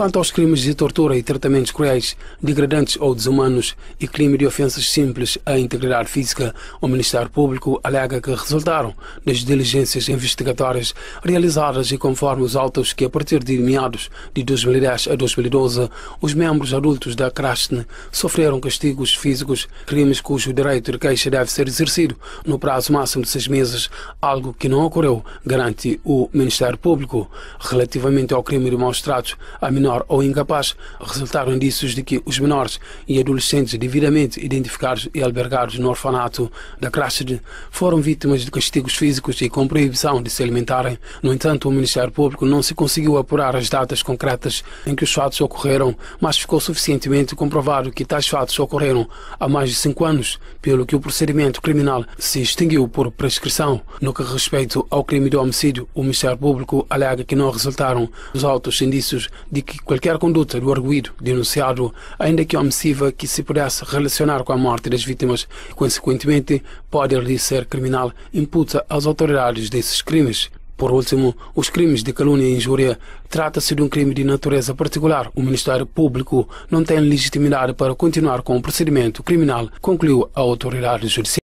Quanto aos crimes de tortura e tratamentos cruéis, degradantes ou desumanos e crime de ofensas simples à integridade física, o Ministério Público alega que resultaram das diligências investigatórias realizadas e conforme os autos que, a partir de meados de 2010 a 2012, os membros adultos da CRASTN sofreram castigos físicos, crimes cujo direito de queixa deve ser exercido no prazo máximo de seis meses, algo que não ocorreu, garante o Ministério Público. Relativamente ao crime de maus-tratos a menores menor ou incapaz, resultaram indícios de que os menores e adolescentes devidamente identificados e albergados no orfanato da Crashed foram vítimas de castigos físicos e com proibição de se alimentarem. No entanto, o Ministério Público não se conseguiu apurar as datas concretas em que os fatos ocorreram, mas ficou suficientemente comprovado que tais fatos ocorreram há mais de cinco anos, pelo que o procedimento criminal se extinguiu por prescrição. No que respeito ao crime de homicídio, o Ministério Público alega que não resultaram os altos indícios de que qualquer conduta do arguído denunciado, ainda que omissível que se pudesse relacionar com a morte das vítimas, consequentemente pode lhe ser criminal, imputa às autoridades desses crimes. Por último, os crimes de calúnia e injúria. Trata-se de um crime de natureza particular. O Ministério Público não tem legitimidade para continuar com o procedimento criminal, concluiu a autoridade judicial.